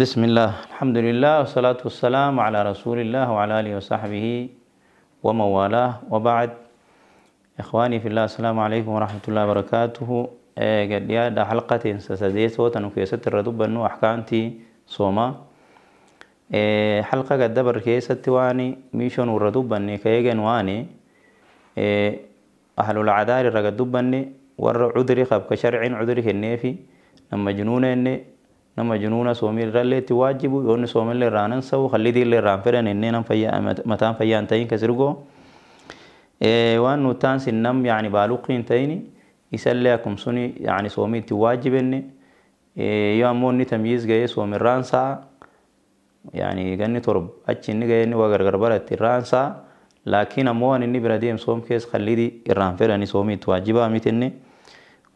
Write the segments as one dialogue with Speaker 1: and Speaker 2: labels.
Speaker 1: بسم الله الحمد لله والصلاة والسلام على رسول الله وعلى آله وصحبه ومن وبعد إخواني في الله السلام عليكم ورحمة الله وبركاته قد يا حلقة سسديت وطن كيست الردب أنه أحكامتي صوما حلقة قد دبر كيست واني ميشون والردب أني كيغن واني أهل العدار رقد دبني ور عذري خب كشرع عذري النيفي لما جنون nama jinuuna soomii irrallee itti waajibu yoonni soomillee irraan hin sawu hallidiillee irraan fedhan inneen mataan fayyaa hin ta'in kasirgoo waan nuti taan sin nam yaani baaluqii hin ta'in isallee akkum suni yaani soomii itti waajibenne yoo ammoo inni tamyiis ga'ee soomirraan sa'a yaani ganni torba achi inni ga'ee inni waa gargar baratti irraan sa'a laakiin ammoo waan inni bira deemsoom keessa hallidii irraan fedhani soomii itti waajibaa mitinne.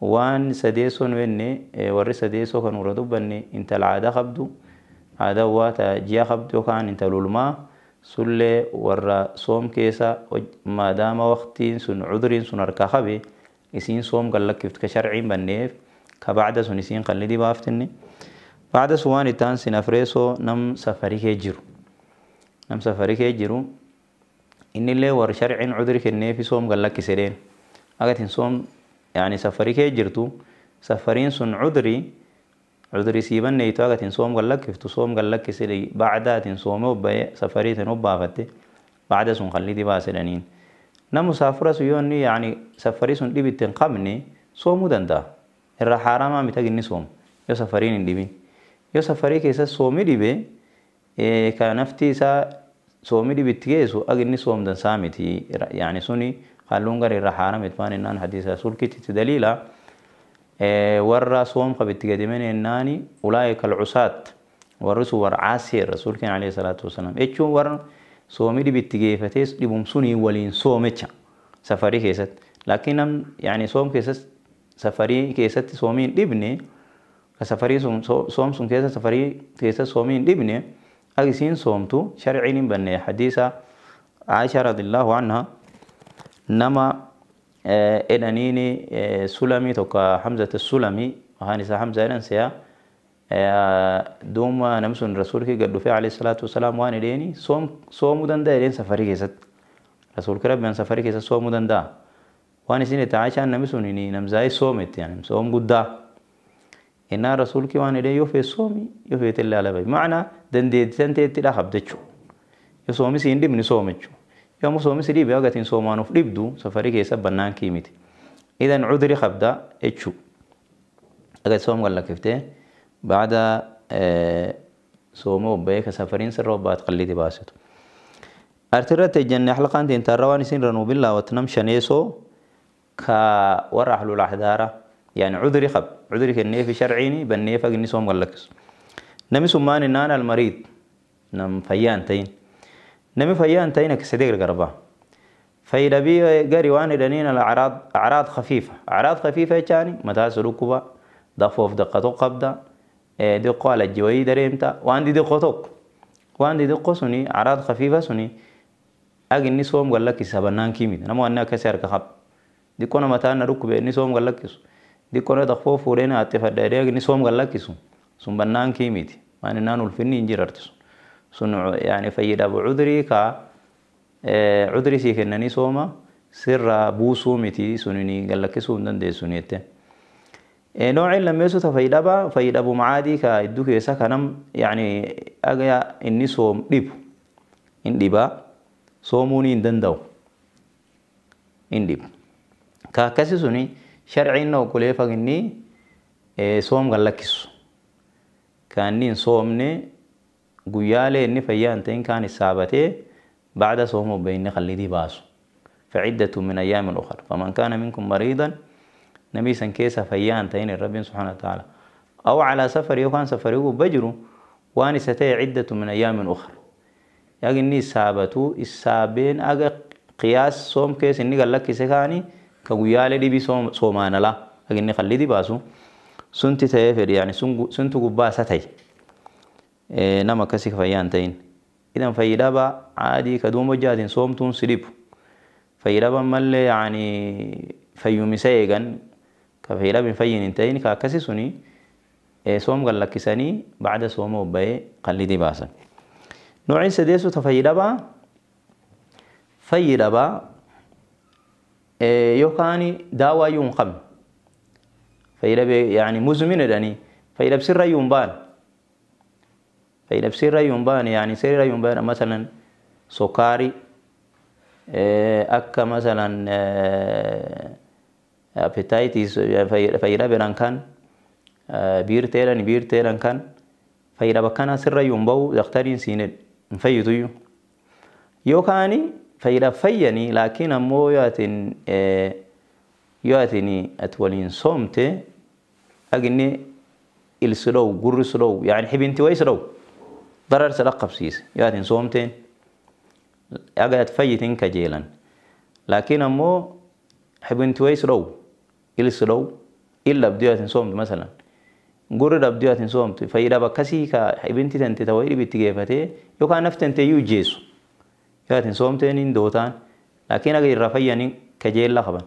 Speaker 1: waan sadeessoon wenne warri sadeessoo kan warra dubbanne intal aadaa qabdu aadaa waa ji'a qabdu yookaan intal ulmaa sullee warra soom keessa maadaama waqtiin sun cuduriin sun harkaa qabe isiin soom kan lakkiftu ka sharciin banneef ka bacda sun isiin kan ni dhibaaftinne bacda sun waan ittaan sin afreesoo nam safari kee jiru nam safari kee jiru innillee warra sharciin cuduri kenneefi soom kan lakkise dheen agatin soom يعني سفري كي جرتو سفرين سن عذري عذري سيبن يتواغت صوم قال غلق كفتو صوم غلق كسلي بعدا بعدات صوم وبي سفري تنوبا فتي بعدا سن خلي دي باس لنين نمو سافرة سيوني يعني سفري سن ديبي تنقمني صومو دندا الرا حراما متاقني صوم يو سفرين بي يو سفري كيسا صومي بي إيه كان نفتي سا صومي ديبي تكيسو أغني صوم دنسامتي يعني سوني خلون غير الرحانة متمان إنان حديث رسول كي تدليلا إيه، ورا صوم قبل تقدمين إناني أولئك العصات ورسو ور عاسي رسول كان عليه الصلاة والسلام إيشو ور صومي دي فتيس دي بمسوني ولين صوم إيش سفري كيسات لكن أم يعني صوم كيسات سفري كيسات صومين دبني كسفري صوم صوم صوم كيسات سفري كيسات صومين دبني أجسين صومتو شرعين بني حديثا عائشة رضي الله عنها nama edhaniini sulamii tokko hamzata sulamii maqaan isaa hamza jedhan si'a duuba namni sun rasuulki gad dhufee alayhi salaatu wasalaam waan edheeni soomuu danda'a edheen safarii keessatti rasuulki rabbiin safarii keessatti soomuu danda'a waan isin itti aishaan namni sun namzaa'ee soometti soom guddaa innaan rasuulki waan edheen yoo fees soomi yoo feetillee alabay maanaa dandeettii danteettiidhaa qabdachuu yoo soomis hin dhibni soomechuudha. كم صوم سري بيوقت إن صومانو فلبدو سفري كيسة بنان كيميت إذا عذر خبدا إتشو أجد صوم ولا كفتة بعد صومه اه بيك سفرين سر بعد قليتي باسيت أرترى تجنة حلقة أنت إن ترى وانسين رنو بالله وتنام شنيسو كا ورحلو الأحذارة يعني عذر خب عذر كنيف شرعيني بنيفة جني صوم ولا كس نمسو ما نانا المريض نم فيان تين نمي فيا أنت هنا كصديق القربة فإذا بي قري وان دنين الأعراض أعراض خفيفة أعراض خفيفة يعني متاس ركبة ضفوف دقة قبضة إيه، دقة على الجوي دريمتا واندي دقة توك واندي دقة سني أعراض خفيفة سني أجي نسوم قال لك سبنان كيمي نمو أنا كسر كخب دي كنا متانا ركوبة إيه، نسوم قال لك دي كنا ضفوف ورينا أتفادى أجي نسوم قال لك سنبنان كيمي دي ما ننانو الفني إنجرتسو sun yani fayyidaa bucudrii ka cudrii sii kennanii sooma sirraa buusuu miti sunini gallakkisuu hin dandeessu jette. Noocin lammeessota fayyidaba fayyidabu macaadii ka idduu keessa kanam yani aga inni soom dhibu hin dhibaa soomuu ni hin danda'u hin dhibu. Ka akkasi suni sharciin na okkolee faginni soom gallakkisu. Ka inni hin soomne قيالي إني فيان تين كان السابته بعد صوم بين خليدي باسو فعدة من أيام أخرى فمن كان منكم مريضا نبي سنكيسا فيان تين الرب سبحانه وتعالى أو على سفر يوكان سفر يو بجرو واني ستي عدة من أيام أخرى يعني إني سابتو السابين أجا قياس صوم كيس إني قال لك سكاني كقيالي دي بي صوم صومان لا أجني خليدي باسو سنتي تيفر يعني سنتو قباسة ستي نما كسي فيان تين إذا فيدابا عادي كدوم وجاد صومتون سليب فيدابا مال يعني فيو مسايقا كفيدابا فيين انتين كاكسي سوني صوم قال لك سني بعد صوم وباي قلدي باسا نوعين سديسو تفيدابا فيدابا يوكاني داوا يوم قم فيدابا يعني مزمن داني فيدابا سر يوم بال فإذا بسيرة ينبان يعني سير رأي ينبان مثلا سكاري آه، أكا مثلا أبيتايتيس فإذا بنان كان آه، بير تيران بير تيران كان فإذا بكان بكنا سيرة ينبو يختارين سيند نفيتو يوكاني فإذا فيني لكن أمو يأتين آه، يأتيني أتولين صومتي أجني السلو قر يعني حبنتي ويسلو ضرر سلقب سيس يا يعني دين صومتين أجد فيتين كجيلا لكن أمو حبين تويس رو إلي سرو إلا بديوة صومت مثلا قرر بديوة صومت فإلا بكسي كا حبين تي تنتي تويري بتجيفته يو كان نفتن تيو جيسو يا دين صومتين إن دوتان لكن أجد رفيان كجيلا خبا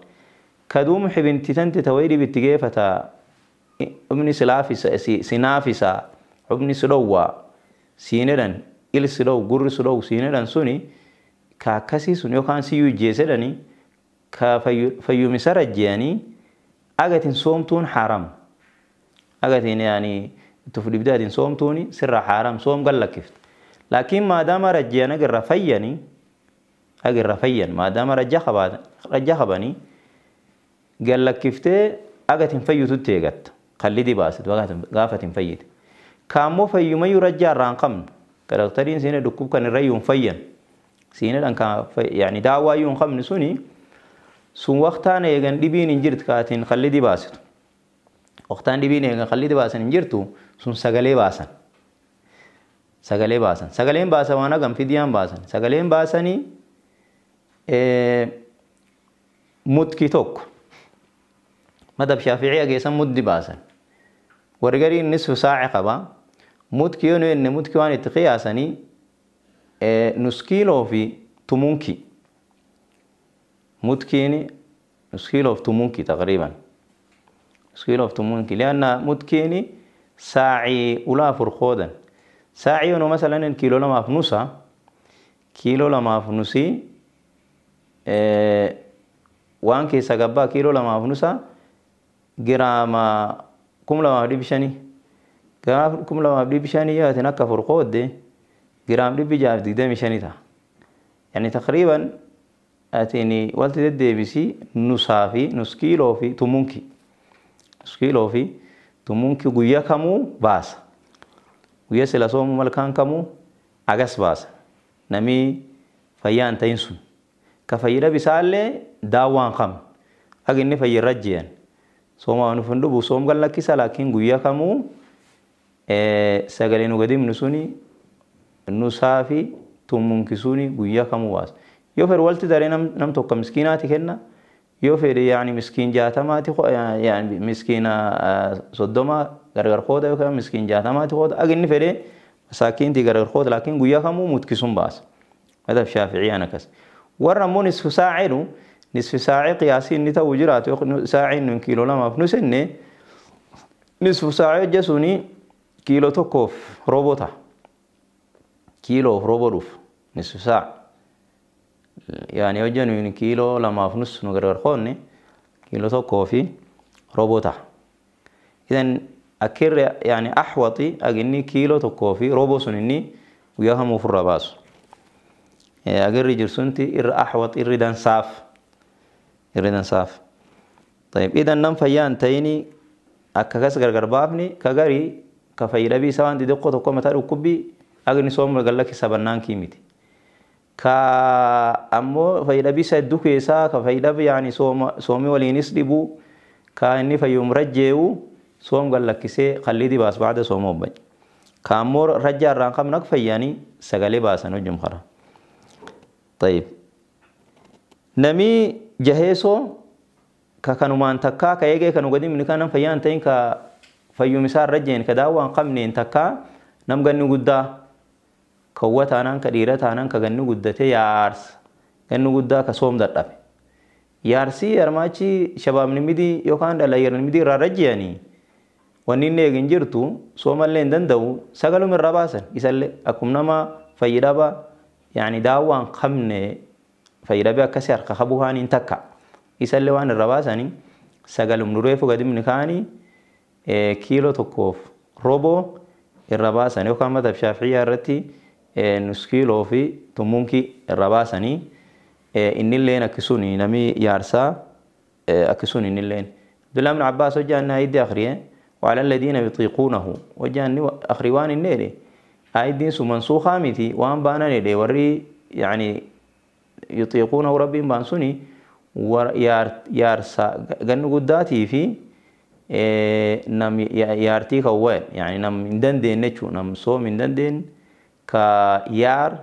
Speaker 1: كدوم حبين تي تنتي تويري بتجيفته أمني سلافي سنافي سا أمني سلوه سينيران إل سلو غور سلو سينيران سوني كا كسي سوني وخان سيو جيسي لاني كا فايو مسارة جياني أغتين سومتون حرام أغتين يعني تفلي بدا دين سومتوني سر حرام سوم غلا كفت لكن ما دام رجيانا غير رفياني أغير رفيان ما دام رجا خبات رجا خباني قال لك أغتين فيو تتيغت خلي باسد وغتين فيو kaammoo fayyumayyuu rajjaa irraa hin qabnu daraktariin siinii dhukkub kan irrayyuu hin fayyan siiniidhaan kan yaani daawaayyuu hin qabne suni sun waqtaan eegan dhibiin hin jirtu kaatiin kallidi baasitu waqtaan dhibiin eegan kallidi baasan hin jirtu sun sagalee baasan sagalee baasan sagaleen baasa waan hagam fidiyaan baasan sagaleen baasanii mudki tokko madhab shaaficii ageessan muddi baasan warri gariin nisfu saace qaba mudkiyono enne mudki waan itti qiyaasanii nuskiiloo fi tumunki mudkiini nuskiiloo fi tumunki taqriiban nuskiiloo fi tumunki lianna mudkiini saacii ulaa furkoodan saacii yono masalan kiiloo lamaaf nusa kiiloo lamaaf nusii waan keessa gabbaa kiiloo lamaaf nusa giraama kum lamaaf dhibbi shanii كيف كم لما أبدي بيشاني يا تنا كفر قود ده غرام دي بيجا ديدا مشاني ده يعني تقريبا أتيني والت ده ده بيسي نصافي نسكيلو في تومونكي نسكيلو في تومونكي غويا كمو باس غويا سلاسوم ملكان كمو أجاس باس نمي فيان تينسون كفايرة بسالة داوان خم أجنني فايرة جيان سوما أنفندو بسوم قال لك سالكين غويا كمو sagaleen gadimni suni nu saafi tummunki suni guyyaa kamuu baasa. Yoo fedhe walti daree nam tokko miskiinaati kenna. Yoo fedhe yaani miskiin jaatamaati yaani miskiina soddomaa gargar qooda yookaan miskiin jaatamaati qooda agi inni fedhe masaakiintii gargar qooda laakiin guyyaa kamuu mutkisuun baasa. Madhab shaaficiyaan akkas. Warra ammoo nisfi saacidhu nisfi saacii qiyaasii inni ta'uu jiraatu saaciin nu kiiloo lamaaf nu nisfi saacii hojjesuunii كيلو توكوف روبوتا كيلو روبوروف نصف ساعة يعني وجهنا من كيلو لما فنص نقرر خوني كيلو توكوفي روبوتا إذن أكير يعني أحوطي أجني كيلو توكوفي روبوسوني إني وياهم وفر رباس يعني أجري جرسونتي إر أحوط إر دان صاف إر دان صاف طيب إذا نم فيان تيني أكاكاس غرغر بابني كغري ka fayyadabii isaa waan dide tokko tokko mataa dhukkubbii agni sooma galla keessaa bannaan kiimiti. Ka ammoo fayyadabii isa hedduu keessaa ka fayyadabii yaani soomii waliinis dhibu ka inni fayyum rajjeewu soom gallakkisee kallii dibaas baada sooma obbañ. Ka ammoo rajjaa irraan qabna akka fayyanii sagalee baasan hojjum kara. Tayyib. Namii jaheesoo ka kanumaan takkaa ka eegee kanu gadi mini kanan fayyaan ta'in ka fayyumisaa irra jeen ka daawwaan qabneen takka nam ganni guddaa kawwa taanaan ka dhiira taanaan ka ganni guddate yaarsa ganni guddaa ka soom dadhabe yaarsii armaachi shabaabni midi yookaan dhalayyarni midi irraa rajjeanii wanni inni eegin jirtu soomallee hin danda'u sagalum irra baasan isallee akkum nama fayyi dhaba yaani daawwaan qabne fayyi dhabe akkasii harka qabu haaniin takka isallee waan irra baasanii sagalum duree fogadimni kaanii كيلو تكوف روبو الرباسني وكما ذهب شافعي رتي نص كيلو في تمونكي الرباسني إن اللين أكسوني نمي يارسا أكسوني إن اللين دلهم عباس وجانا أيد آخرية وعلى الذين يطيقونه وجانا أخريوان النيل أيد سمن سوخامتي وأن بانا نيلي وري يعني يطيقونه ربي بانسوني ويارسا يارسا قدا تيفي nam yaartii kan wayan yani nam hin dandeenye jechuun nam soom hin dandeenye ka yaar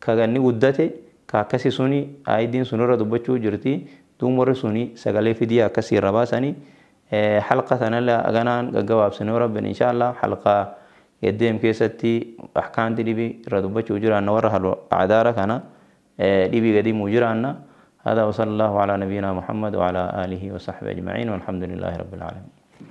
Speaker 1: ka ganni guddate ka akkasi suni aayidiin sun irra dubbachuu jirti duum warri suni sagalee fidii akkasii irra baasanii halqa sanalla ganaan gaggabaabsinu rabbiin inshaallah halqa eddeem keessatti ahkaanti dhibii irra dubbachuu jiraanna warra halu adaara kana dhibii gadiimuu jiraanna. هذا وصلى الله على نبينا محمد وعلى آله وصحبه أجمعين والحمد لله رب العالمين